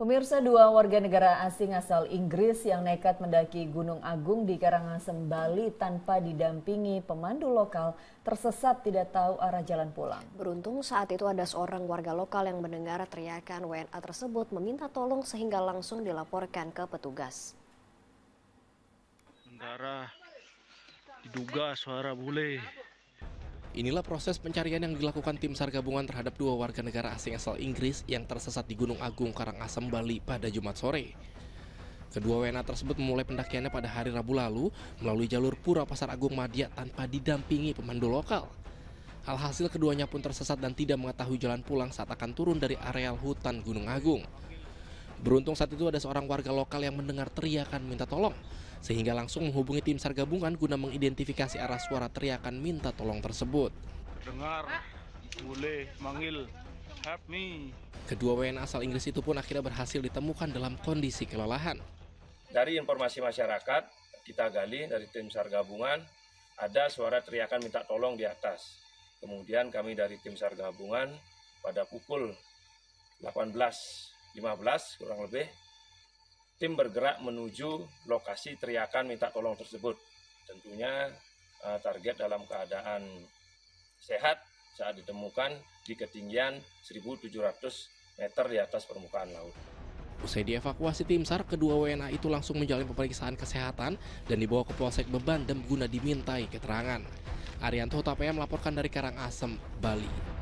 Pemirsa dua warga negara asing asal Inggris yang nekat mendaki Gunung Agung di Karangasem, Bali tanpa didampingi pemandu lokal tersesat tidak tahu arah jalan pulang. Beruntung saat itu ada seorang warga lokal yang mendengar teriakan WNA tersebut meminta tolong sehingga langsung dilaporkan ke petugas. Mendarah diduga suara bule Inilah proses pencarian yang dilakukan tim SAR gabungan terhadap dua warga negara asing asal Inggris yang tersesat di Gunung Agung Karangasem, Bali pada Jumat sore. Kedua WNA tersebut memulai pendakiannya pada hari Rabu lalu melalui jalur Pura Pasar Agung Madia tanpa didampingi pemandu lokal. Alhasil keduanya pun tersesat dan tidak mengetahui jalan pulang saat akan turun dari areal hutan Gunung Agung. Beruntung saat itu ada seorang warga lokal yang mendengar teriakan minta tolong, sehingga langsung menghubungi tim SAR gabungan guna mengidentifikasi arah suara teriakan minta tolong tersebut. Dengar, boleh manggil, help me. Kedua WNA asal Inggris itu pun akhirnya berhasil ditemukan dalam kondisi kelelahan. Dari informasi masyarakat, kita gali dari tim SAR gabungan, ada suara teriakan minta tolong di atas. Kemudian kami dari tim SAR gabungan pada pukul 18 15 kurang lebih tim bergerak menuju lokasi teriakan minta tolong tersebut. Tentunya eh, target dalam keadaan sehat saat ditemukan di ketinggian 1.700 meter di atas permukaan laut. Usai dievakuasi tim SAR, kedua WNA itu langsung menjalani pemeriksaan kesehatan dan dibawa ke Polsek Beban dan guna dimintai keterangan. Arianto Utapaya melaporkan dari Karangasem, Bali.